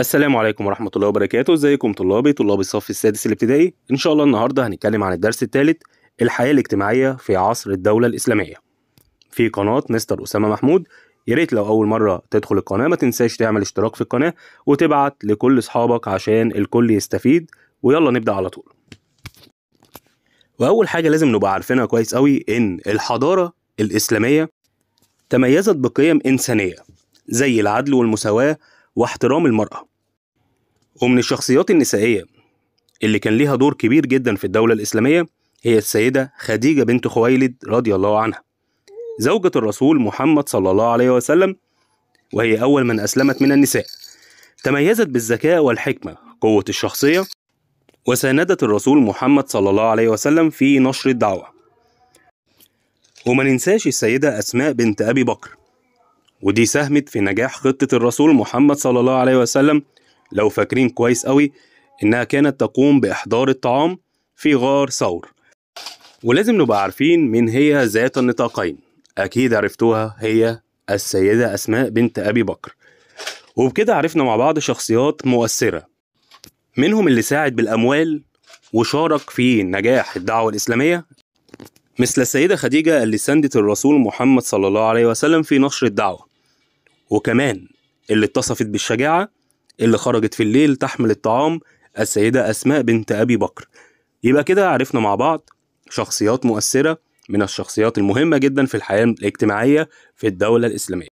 السلام عليكم ورحمة الله وبركاته ازيكم طلابي طلاب الصف السادس الابتدائي ان شاء الله النهاردة هنتكلم عن الدرس الثالث الحياة الاجتماعية في عصر الدولة الإسلامية في قناة مستر أسامة محمود يا ريت لو أول مرة تدخل القناة ما تنساش تعمل اشتراك في القناة وتبعت لكل أصحابك عشان الكل يستفيد ويلا نبدأ على طول وأول حاجة لازم نبقى عارفينها كويس قوي إن الحضارة الإسلامية تميزت بقيم إنسانية زي العدل والمساواة واحترام المرأة ومن الشخصيات النسائية اللي كان ليها دور كبير جدا في الدولة الإسلامية هي السيدة خديجة بنت خويلد رضي الله عنها زوجة الرسول محمد صلى الله عليه وسلم وهي أول من أسلمت من النساء تميزت بالذكاء والحكمة قوة الشخصية وساندت الرسول محمد صلى الله عليه وسلم في نشر الدعوة وما ننساش السيدة أسماء بنت أبي بكر ودي ساهمت في نجاح خطة الرسول محمد صلى الله عليه وسلم لو فاكرين كويس قوي إنها كانت تقوم بإحضار الطعام في غار ثور ولازم نبقى عارفين من هي ذات النطاقين أكيد عرفتوها هي السيدة أسماء بنت أبي بكر وبكده عرفنا مع بعض شخصيات مؤثرة منهم اللي ساعد بالأموال وشارك في نجاح الدعوة الإسلامية مثل السيدة خديجة اللي ساندت الرسول محمد صلى الله عليه وسلم في نشر الدعوة وكمان اللي اتصفت بالشجاعة اللي خرجت في الليل تحمل الطعام السيدة أسماء بنت أبي بكر يبقى كده عرفنا مع بعض شخصيات مؤثرة من الشخصيات المهمة جدا في الحياة الاجتماعية في الدولة الإسلامية